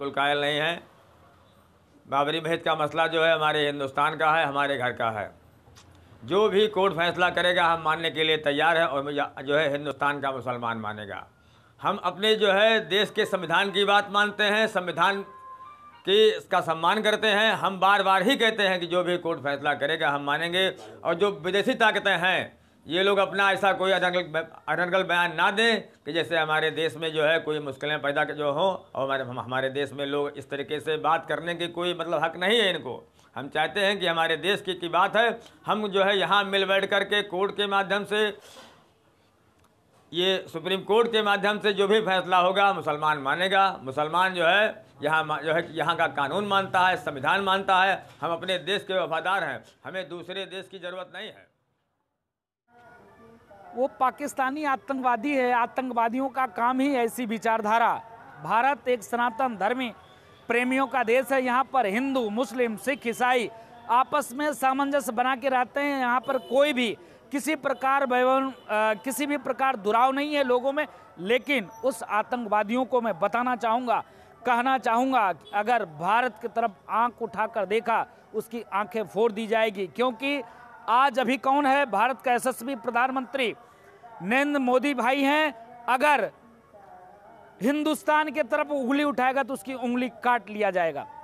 कुल कायल नहीं है बाबरी महद का मसला जो है हमारे हिंदुस्तान का है हमारे घर का है जो भी कोर्ट फैसला करेगा हम मानने के लिए तैयार है और जो है हिंदुस्तान का मुसलमान मानेगा हम अपने जो है देश के संविधान की बात मानते हैं संविधान की इसका सम्मान करते हैं हम बार बार ही कहते हैं कि जो भी कोर्ट फैसला करेगा हम मानेंगे और जो विदेशी ताकतें हैं ये लोग अपना ऐसा कोई अनर्गल बयान ना दें कि जैसे हमारे देश में जो है कोई मुश्किलें पैदा जो हों और हमारे हमारे देश में लोग इस तरीके से बात करने की कोई मतलब हक नहीं है इनको हम चाहते हैं कि हमारे देश की की बात है हम जो है यहाँ मिल बैठ कर के कोर्ट के माध्यम से ये सुप्रीम कोर्ट के माध्यम से जो भी फैसला होगा मुसलमान मानेगा मुसलमान जो है यहाँ जो है यहाँ का कानून मानता है संविधान मानता है हम अपने देश के वफादार हैं हमें दूसरे देश की ज़रूरत नहीं है वो पाकिस्तानी आतंकवादी है आतंकवादियों का काम ही ऐसी विचारधारा भारत एक सनातन धर्मी प्रेमियों का देश है यहाँ पर हिंदू मुस्लिम सिख ईसाई आपस में सामंजस्य बना के रहते हैं यहाँ पर कोई भी किसी प्रकार वैवन किसी भी प्रकार दुराव नहीं है लोगों में लेकिन उस आतंकवादियों को मैं बताना चाहूँगा कहना चाहूँगा अगर भारत की तरफ आंख उठाकर देखा उसकी आंखें फोड़ दी जाएगी क्योंकि आज अभी कौन है भारत का यशस्वी प्रधानमंत्री नरेंद्र मोदी भाई हैं अगर हिंदुस्तान के तरफ उंगली उठाएगा तो उसकी उंगली काट लिया जाएगा